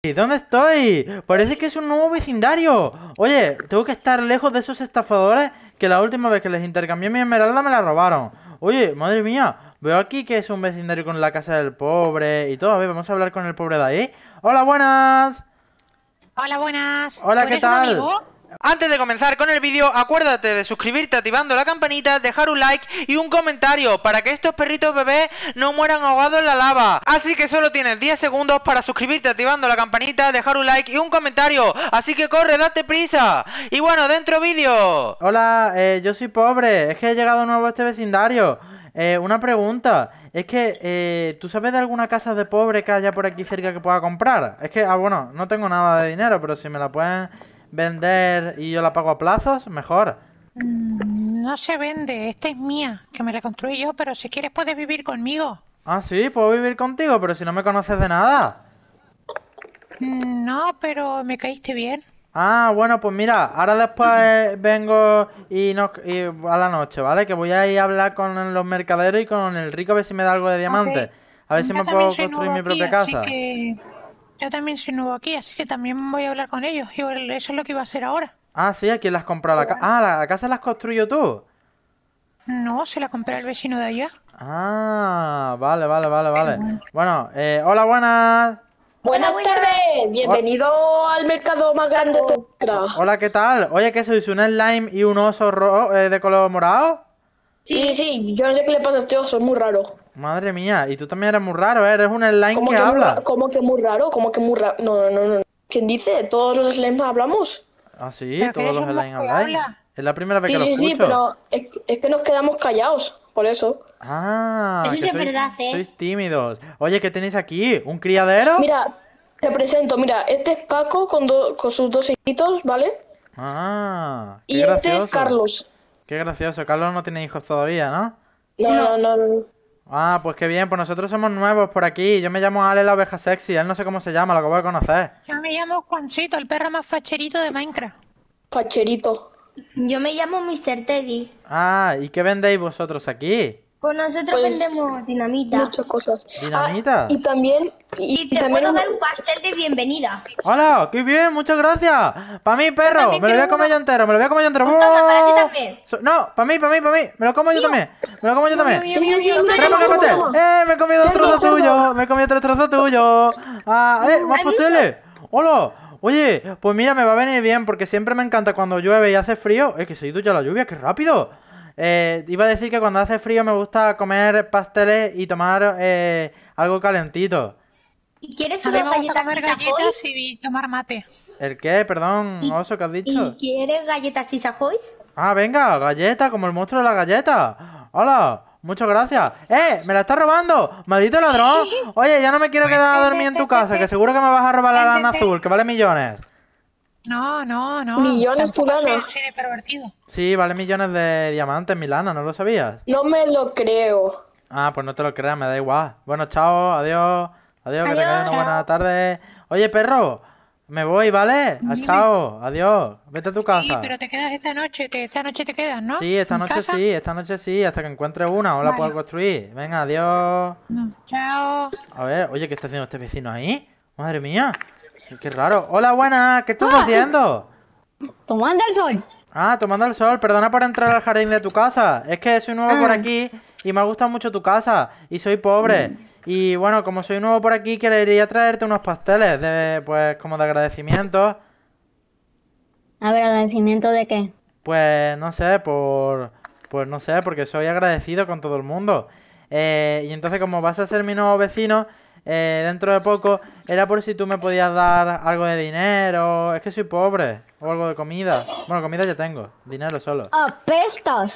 ¿Dónde estoy? Parece que es un nuevo vecindario. Oye, tengo que estar lejos de esos estafadores que la última vez que les intercambié mi esmeralda me la robaron. Oye, madre mía, veo aquí que es un vecindario con la casa del pobre y todo. A ver, vamos a hablar con el pobre de ahí. Hola, buenas. Hola, buenas. Hola, ¿qué tal? amigo? Antes de comenzar con el vídeo, acuérdate de suscribirte activando la campanita, dejar un like y un comentario para que estos perritos bebés no mueran ahogados en la lava. Así que solo tienes 10 segundos para suscribirte activando la campanita, dejar un like y un comentario. Así que corre, date prisa. Y bueno, dentro vídeo. Hola, eh, yo soy pobre, es que he llegado nuevo a este vecindario. Eh, una pregunta, es que eh, ¿tú sabes de alguna casa de pobre que haya por aquí cerca que pueda comprar? Es que, ah, bueno, no tengo nada de dinero, pero si me la pueden vender y yo la pago a plazos, mejor. Mm, no se vende, esta es mía, que me la construí yo, pero si quieres puedes vivir conmigo. Ah, sí, puedo vivir contigo, pero si no me conoces de nada. Mm, no, pero me caíste bien. Ah, bueno, pues mira, ahora después vengo y, a la noche, ¿vale? Que voy a ir a hablar con los mercaderos y con el rico a ver si me da algo de diamante. A ver si me puedo construir mi propia casa. Yo también soy nuevo aquí, así que también voy a hablar con ellos. Y eso es lo que iba a hacer ahora. Ah, sí, ¿a quién las compró la casa? Ah, la, casa las construyó tú. No, se la compré el vecino de allá. Ah, vale, vale, vale, vale. Bueno, eh, hola, buenas. Buenas, tardes, bienvenido al mercado más grande de Hola, ¿qué tal? Oye, ¿qué sois? ¿Un slime y un oso eh, de color morado? Sí, sí, yo no sé qué le pasa a este oso, es muy raro. Madre mía, y tú también eres muy raro, ¿eh? eres un slime que, habla. como ¿Cómo que muy raro? ¿Cómo que muy raro? No, no, no, ¿Quién dice? ¿Todos los slimes hablamos? Ah, sí, todos los slimes hablan. Es la primera vez que lo escucho. Sí, sí, pero es, que nos quedamos callados, por eso. Ah, eso es verdad, ¿eh? Sois tímidos. Oye, ¿qué tenéis aquí? ¿Un criadero? Mira, te presento, mira, este es Paco con, sus dos hijitos, ¿vale? Ah, qué Y este es Carlos. Qué gracioso, Carlos no tiene hijos todavía, ¿no? no, no. no. Ah, pues qué bien, pues nosotros somos nuevos por aquí. Yo me llamo Ale la oveja sexy, él no sé cómo se llama, lo que voy a conocer. Yo me llamo Juancito, el perro más facherito de Minecraft. Facherito. Yo me llamo Mr. Teddy. Ah, ¿y qué vendéis vosotros aquí? Pues nosotros vendemos dinamita. Muchas cosas. ¿Dinamita? Ah, y también. Y, te puedo dar un pastel de bienvenida. ¡Hola! ¡Qué bien! ¡Muchas gracias! ¡Para mí, perro! Me lo voy a comer yo entero, me lo voy a comer yo entero. No, para mí, para mí, para mí. Me lo como yo también. Me lo como yo también. el pastel! ¡Eh! Me he comido otro trozo tuyo. Me he comido otro trozo tuyo. Ah, ¡Eh! ¡Más pasteles! ¡Hola! Oye, pues mira, me va a venir bien porque siempre me encanta cuando llueve y hace frío. Es que se ha ido ya la lluvia, qué rápido. Eh, iba a decir que cuando hace frío me gusta comer pasteles y tomar eh, algo calentito. ¿Y quieres una galletas, comer galletas y tomar mate? ¿El qué? Perdón, oso, ¿qué has dicho? ¿Y quieres galletas y Ah, venga, galleta, como el monstruo de la galleta. Hola, muchas gracias. ¡Eh! ¡Me la estás robando! ¡Maldito ladrón! Oye, ya no me quiero pues quedar a dormir en tu casa, que seguro que me vas a robar la lana azul, que vale millones. No, no, no. Millones Sí, vale millones de diamantes milana ¿no lo sabías? No me lo creo. Ah, pues no te lo creas, me da igual. Bueno, chao, adiós. Adiós, que tengas una buena tarde. Oye, perro, me voy, ¿vale? Chao, adiós. Vete a tu casa. Sí, pero te quedas esta noche, esta noche te quedas, ¿no? Sí, esta noche sí, esta noche sí, hasta que encuentre una o la pueda construir. Venga, adiós. No, chao. A ver, oye, ¿qué está haciendo este vecino ahí? Madre mía. Qué raro. Hola, buena, ¿qué estás ah. haciendo? Tomando el sol. Ah, tomando el sol. Perdona por entrar al jardín de tu casa. Es que soy nuevo por ah. aquí y me ha gustado mucho tu casa. Y soy pobre. Mm. Y bueno, como soy nuevo por aquí, quería traerte unos pasteles, de, pues como de agradecimiento. ¿Agradecimiento de qué? Pues no sé, por... Pues no sé, porque soy agradecido con todo el mundo. Eh, y entonces como vas a ser mi nuevo vecino, eh, dentro de poco. Era por si tú me podías dar algo de dinero. Es que soy pobre. O algo de comida. Bueno, comida ya tengo. Dinero solo. ¡Apestos!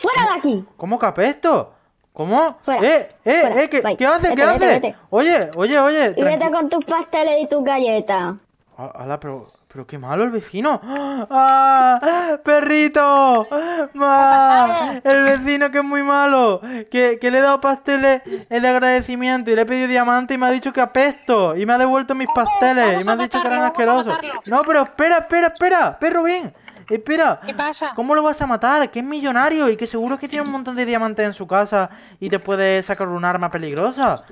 ¡Fuera de aquí! ¿Cómo que apesto? ¿Cómo? eh, eh, eh, ¿qué, haces? ¿Qué haces? oye, oye, oye. Y vete con tus pasteles y tus galletas. Hala, pero. Pero qué malo el vecino. ¡Ah! ¡Ah! ¡Perrito! ¡Ah! El vecino que es muy malo. Que, le he dado pasteles eh, de agradecimiento y le he pedido diamante y me ha dicho que apesto. Y me ha devuelto mis pasteles. y me ha dicho que eran asquerosos. No, pero espera, espera, espera. Perro, bien. Espera. ¿Qué pasa? ¿Cómo lo vas a matar? Que es millonario y que seguro que tiene un montón de diamantes en su casa y te puede sacar un arma peligrosa.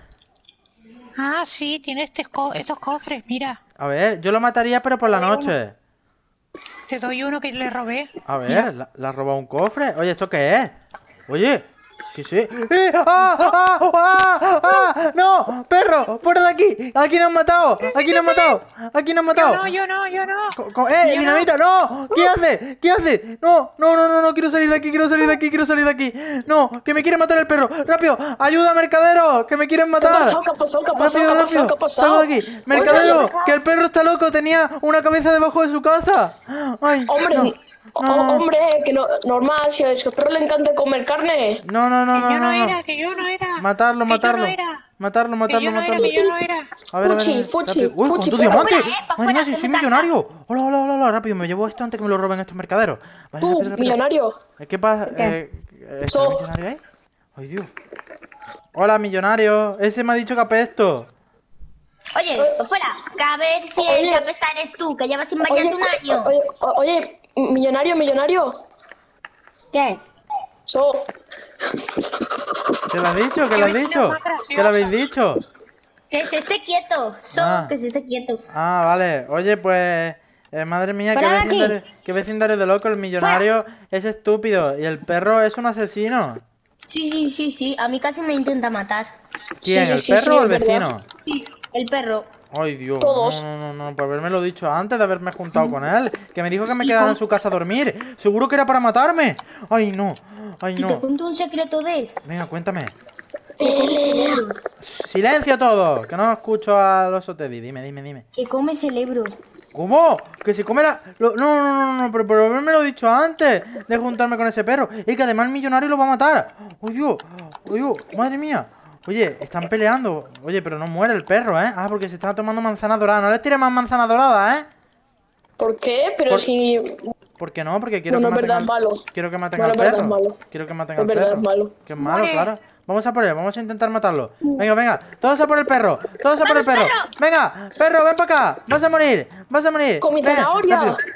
Ah, sí, tiene este estos cofres, mira. A ver, yo lo mataría, pero por la noche. Te doy uno que le robé. A ver, la, la robado un cofre. Oye, ¿esto qué es? Oye, ¿Qué sé? ¡Eh! ¡Ah, ¡Ah! ¡Ah! ¡Ah! ¡No! ¡Perro! ¡Fuera de aquí! ¡Aquí nos han matado! ¡Aquí nos han matado! ¡Aquí nos han matado! no, yo no, yo no. ¡Eh! ¡Dinamita! ¡No! ¿Qué uh. hace? ¿Qué hace? No, no, no, no, no, quiero salir de aquí, quiero salir de aquí, quiero salir de aquí. No, que me quiere matar el perro. ¡Rápido! ¡Ayuda, mercadero! ¡Que me quieren matar! ¿Qué ha pasado? ¿Qué ha pasado? ¿Qué rápido. pasó? de aquí. Mercadero, que el perro está loco, tenía una cabeza debajo de su casa. Ay, Hombre, no. Oh, hombre, que no, normal, si a perro le encanta comer carne. No, no, no, no. Que yo no, no, era, que yo no era. Matarlo, matarlo. Matarlo, matarlo, matarlo. que yo no era. fuchi, fuchi, Uy, fuchi, con tu diamante. Eh, soy millonario. Hola, hola, hola, hola, rápido, me llevo esto antes que me lo roben estos mercaderos. Vale, Tú, millonario. Eh, ¿Qué pasa? ¿Qué? Eh, millonario ahí? Ay, Dios. Hola, millonario. Ese me ha dicho que apesto. Oye, fuera, a ver si el que apesta eres tú, que llevas sin bañarte un año. oye, oye. Millonario, millonario. ¿Qué? So. lo has dicho? ¿Qué lo has dicho? ¿Qué lo habéis dicho? Que se esté quieto. So, ah. que se esté quieto. Ah, vale. Oye, pues. Eh, madre mía, qué vecindario, de loco. El pues, millonario es estúpido. Y el perro es un asesino. Sí, sí, sí, sí. A mí casi me intenta matar. ¿Quién? ¿El perro o el, vecino? Sí, el perro. Ay, Dios. No, no, no, no, por haberme lo dicho antes de haberme juntado con él. Que me dijo que me quedaba en su casa a dormir. Seguro que era para matarme. Ay, no. Ay, no. Y te cuento un secreto de él. Venga, cuéntame. Silencio todos, que no escucho al oso Teddy. Dime, dime, dime. Que come cerebro. ¿Cómo? ¿Que se come la...? No, no, no, no, pero por haberme lo dicho antes de juntarme con ese perro. Y que además el millonario lo va a matar. Oye, oye, madre mía. Oye, están peleando. Oye, pero no muere el perro, ¿eh? Ah, porque se está tomando manzana dorada. No le tire más manzana dorada, ¿eh? ¿Por qué? Pero si... ¿Por qué no? Porque quiero que maten malo. Quiero que maten al perro. Quiero que maten al perro. Es malo. Que es malo, claro. Vamos a por él, vamos a intentar matarlo. Venga, venga, todos a por el perro, todos a por el perro. Venga, perro, ven para acá, vas a morir, vas a morir.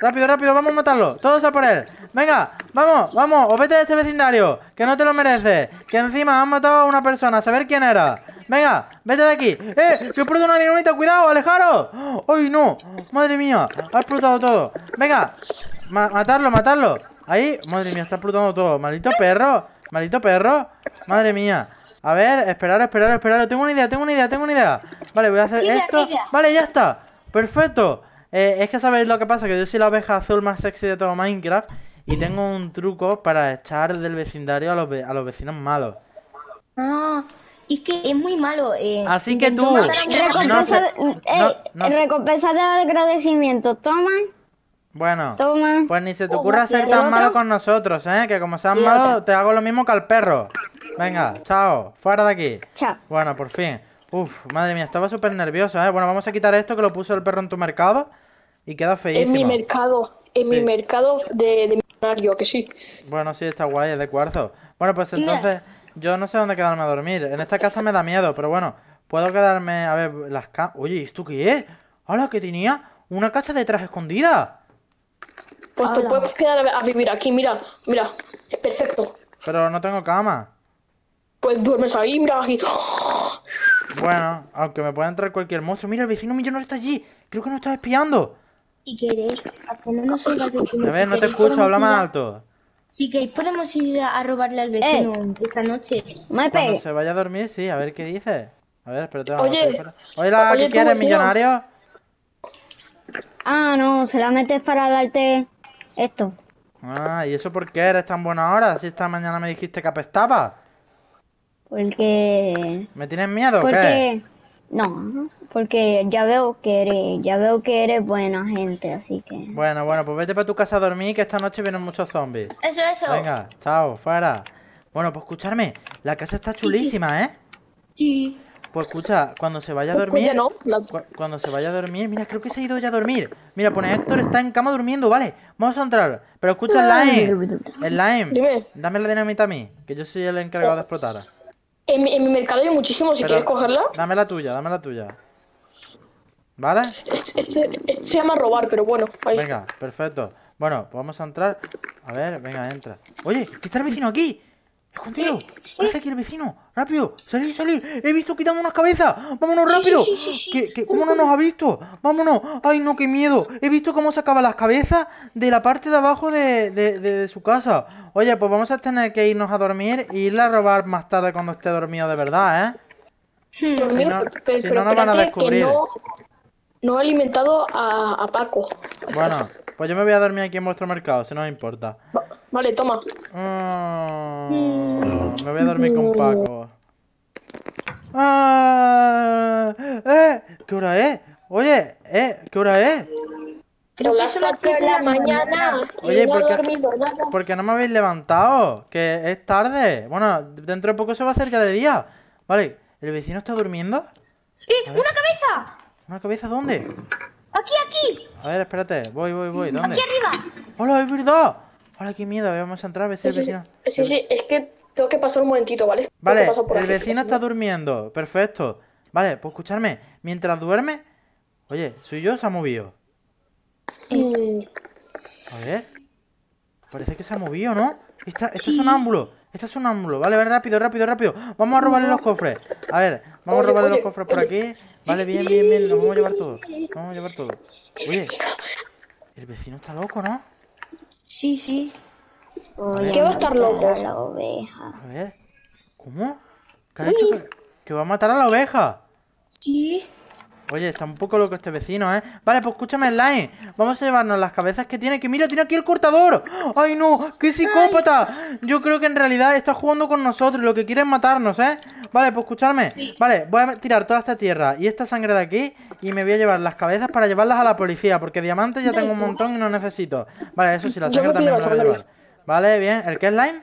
Rápido, rápido, vamos a matarlo, todos a por él. Venga, vamos, vamos, o vete de este vecindario, que no te lo mereces. Que encima han matado a una persona, a saber quién era. Venga, vete de aquí. ¡Eh! ¡Que puesto una dinamita! ¡Cuidado, alejaros! ¡Oh! ¡Ay, no! ¡Madre mía! Ha explotado todo. Venga, matarlo, matarlo. Ahí, madre mía, está explotando todo. Maldito perro. Maldito perro. Madre mía. A ver, esperar, esperar, esperar. Tengo una idea, tengo una idea, tengo una idea. Vale, voy a hacer esto. Vale, ya está. Perfecto. Eh, es que sabéis lo que pasa, que yo soy la oveja azul más sexy de todo Minecraft. Y tengo un truco para echar del vecindario a los, a los vecinos malos. Ah, es que es muy malo. Eh, Así que tú. Recompensa, recompensa de agradecimiento. Toma. Bueno, pues ni se te ocurra ser tan malo con nosotros, ¿eh? Que como seas malo, te hago lo mismo que al perro. Venga, chao, fuera de aquí. Chao. Bueno, por fin. Uf, madre mía, estaba súper nervioso, ¿eh? Bueno, vamos a quitar esto que lo puso el perro en tu mercado y queda feísimo. En mi mercado, en mi mercado de, de que sí. Bueno, sí, está guay, es de cuarzo. Bueno, pues entonces, yo no sé dónde quedarme a dormir. En esta casa me da miedo, pero bueno, puedo quedarme... A ver, las... Ca... Oye, ¿esto qué es? ¡Hola, que tenía! ¡Una casa detrás escondida! Pues tú puedes quedar a vivir aquí, mira, mira, es eh, perfecto. Pero no tengo cama. Pues duermes ahí, mira aquí. Bueno, aunque me pueda entrar cualquier monstruo. Mira, el vecino millonario está allí. Creo que nos está espiando. Si quieres, a que no nos A ver, no te escucho, habla más alto. Si queréis, podemos ir a robarle al vecino eh. esta noche. Cuando se vaya a dormir, sí, a ver qué dice. A ver, espérate. Oye, Hola, ¿qué quieres, millonario? Ah, no, se la metes para darte esto. Ah, ¿y eso por qué eres tan buena ahora? Si esta mañana me dijiste que apestaba. Porque... ¿Me tienes miedo porque... No, porque ya veo que eres, ya veo que eres buena gente, así que... Bueno, bueno, pues vete para tu casa a dormir que esta noche vienen muchos zombies. Eso, eso. Venga, chao, fuera. Bueno, pues escucharme, la casa está chulísima, ¿eh? Sí. Pues escucha, cuando se vaya a dormir. cuando se vaya a dormir. Mira, creo que se ha ido ya a dormir. Mira, pone Héctor está en cama durmiendo, vale. Vamos a entrar. Pero escucha, Slime. Slime, Dime. dame la dinamita a mí, que yo soy el encargado de explotar. En mi, mercado hay muchísimo, si quieres cogerla. Dame la tuya, dame la tuya. ¿Vale? Este, este, este se llama robar, pero bueno. Venga, perfecto. Bueno, pues vamos a entrar. A ver, venga, entra. Oye, ¿qué está el vecino aquí? ¡Escondido! ¡Pasa aquí el vecino! ¡Rápido! ¡Salir, salir! ¡He visto quitando unas cabezas! ¡Vámonos rápido! Sí, sí, cómo no nos ha visto? ¡Vámonos! ¡Ay, no, qué miedo! He visto cómo sacaba las cabezas de la parte de abajo de, de, de, su casa. Oye, pues vamos a tener que irnos a dormir y e irla a robar más tarde cuando esté dormido de verdad, ¿eh? no, pero, no van a descubrir. No, he alimentado a, a Paco. Bueno, pues yo me voy a dormir aquí en vuestro mercado, si no me importa. Vale, toma. Mm, me voy a mm. dormir con Paco. Ah, eh, ¿Qué hora es? Oye, eh, ¿qué hora es? Creo que son las 7 de la mañana. Y Oye, no qué dormido porque no me habéis levantado? Que es tarde. Bueno, dentro de poco se va a hacer ya de día. Vale, ¿el vecino está durmiendo? ¡Eh! ¡Una cabeza! ¿Una cabeza dónde? Aquí, aquí. A ver, espérate. Voy, voy, voy. ¿Dónde? Aquí arriba. ¡Hola, es verdad! Hola qué miedo, vamos a entrar a ver si el vecino. Sí, sí, es que tengo que pasar un momentito, ¿vale? Vale, el vecino está durmiendo, perfecto. Vale, pues escucharme, mientras duerme. Oye, ¿soy yo se ha movido? Mm. A ver. Parece que se ha movido, ¿no? un está Este es un sonámbulo. Vale, vale, rápido, rápido, rápido. Vamos a robarle los cofres. A ver, vamos a robarle los cofres por aquí. Vale, bien, bien, bien. Nos vamos a llevar todo. vamos a llevar todo. Oye, el vecino está loco, ¿no? Sí, sí. ¿Qué va a estar loco? A la oveja. A ver. ¿Cómo? ¿Qué ha hecho que, que va a matar a la oveja? Sí. Oye, está un poco loco este vecino, ¿eh? Vale, pues escúchame, Slime. Vamos a llevarnos las cabezas que tiene. Que mira, tiene aquí el cortador. ¡Ay, no! ¡Qué psicópata! Yo creo que en realidad está jugando con nosotros. Lo que quiere es matarnos, ¿eh? Vale, pues escúchame. Vale, voy a tirar toda esta tierra y esta sangre de aquí. Y me voy a llevar las cabezas para llevarlas a la policía. Porque diamantes ya tengo un montón y no necesito. Vale, eso sí, la sangre también me la voy a llevar. Vale, bien. ¿El qué, Slime?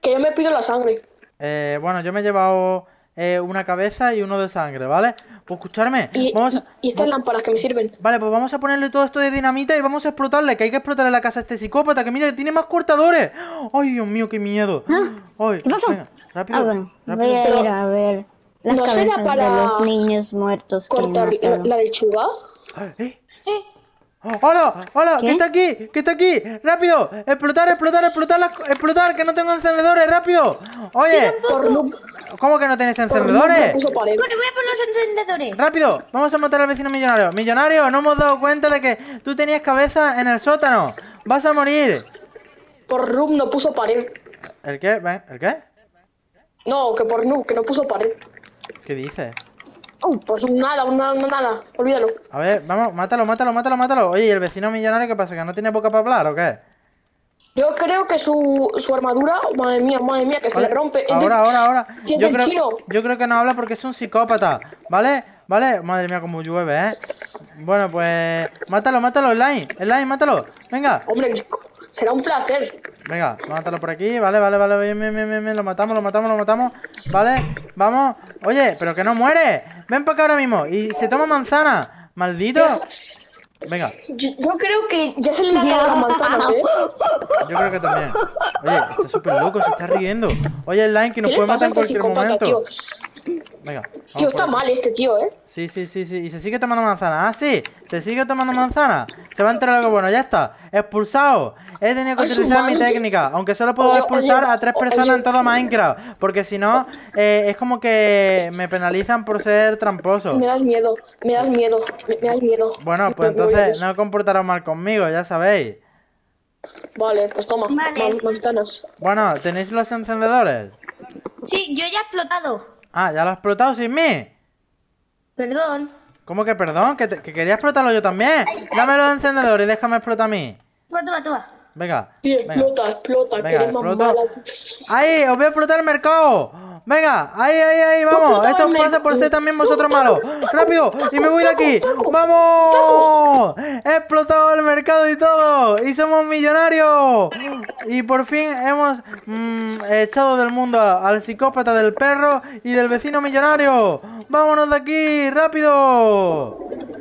Que yo me pido la sangre. Eh, bueno, yo me he llevado eh, una cabeza y uno de sangre, ¿vale? Pues escucharme. Y, vamos a... estas lámparas que me sirven. Vale, pues vamos a ponerle todo esto de dinamita y vamos a explotarle, que hay que explotarle la casa a este psicópata, que mira, que tiene más cortadores. Ay, Dios mío, qué miedo. Ah, ¿Qué pasó? rápido, ah, a ir a ver. Las ¿No para de los niños muertos. Cortar la, la lechuga? ¿Eh? ¿Eh? eh ¡Hola! ¡Hola! ¿Qué? está aquí? ¡Que está aquí? ¡Rápido! ¡Explotar, explotar, explotar! ¡Explotar! ¡Que no tengo encendedores! ¡Rápido! Oye, ¿cómo que no tienes encendedores? Bueno, voy a por los encendedores. ¡Rápido! Vamos a matar al vecino millonario. Millonario, no hemos dado cuenta de que tú tenías cabeza en el sótano. ¡Vas a morir! Por rub, no puso pared. ¿El qué? ¿El qué? No, que por Noob, que no puso pared. ¿Qué dices? Uh, pues nada, nada, nada, olvídalo. A ver, vamos, mátalo, mátalo, mátalo, mátalo. Oye, ¿y el vecino millonario qué pasa? ¿Que no tiene boca para hablar o qué? Yo creo que su, armadura, madre mía, madre mía, que se le rompe. Ahora, ahora, ahora. yo, creo, que no habla porque es un psicópata, ¿vale? ¿Vale? Madre mía, como llueve, ¿eh? Bueno, pues... Mátalo, mátalo, online. Online, mátalo. Venga. Hombre, será un placer. Venga, mátalo por aquí. Vale, vale, vale. Bien, bien, bien, Lo matamos, lo matamos, lo matamos. Vale, vamos. Oye, pero que no muere. Ven para acá ahora mismo. Y se toma manzana. Maldito. Venga. Yo, creo que ya se le dieron las manzanas, ¿eh? Yo creo que también. Oye, está súper loco, se está riendo. Oye, el line que nos puede matar en cualquier momento. Tío? Tío, está mal este tío, ¿eh? Sí, sí, sí, sí. Y se sigue tomando manzana. Ah, sí. Se sigue tomando manzana. Se va a entrar algo bueno. Ya está. Expulsado. He tenido que utilizar mi técnica. Aunque solo puedo expulsar a tres personas en todo Minecraft. Porque si no, eh, es como que me penalizan por ser tramposo. Me das miedo. Me das miedo. Me, das miedo. Bueno, pues entonces no comportaros mal conmigo, ya sabéis. Vale, pues toma. Vale. Bueno, ¿tenéis los encendedores? Sí, yo ya he explotado. Ah, ya lo has explotado sin mí. Perdón. ¿Cómo que perdón? Que, quería explotarlo yo también. Dámelo Dame los encendedores y déjame explotar a mí. Toma, toma, toma. Venga. explota, explota, ¡Ahí! ¡Os voy a explotar el mercado! Venga, ahí, ahí, ahí, vamos. Esto pasa por ser también vosotros malos. Rápido, y me voy de aquí. ¡Vamos! He explotado el mercado y todo. Y somos millonarios. Y por fin hemos mm, echado del mundo al psicópata del perro y del vecino millonario. ¡Vámonos de aquí! ¡Rápido!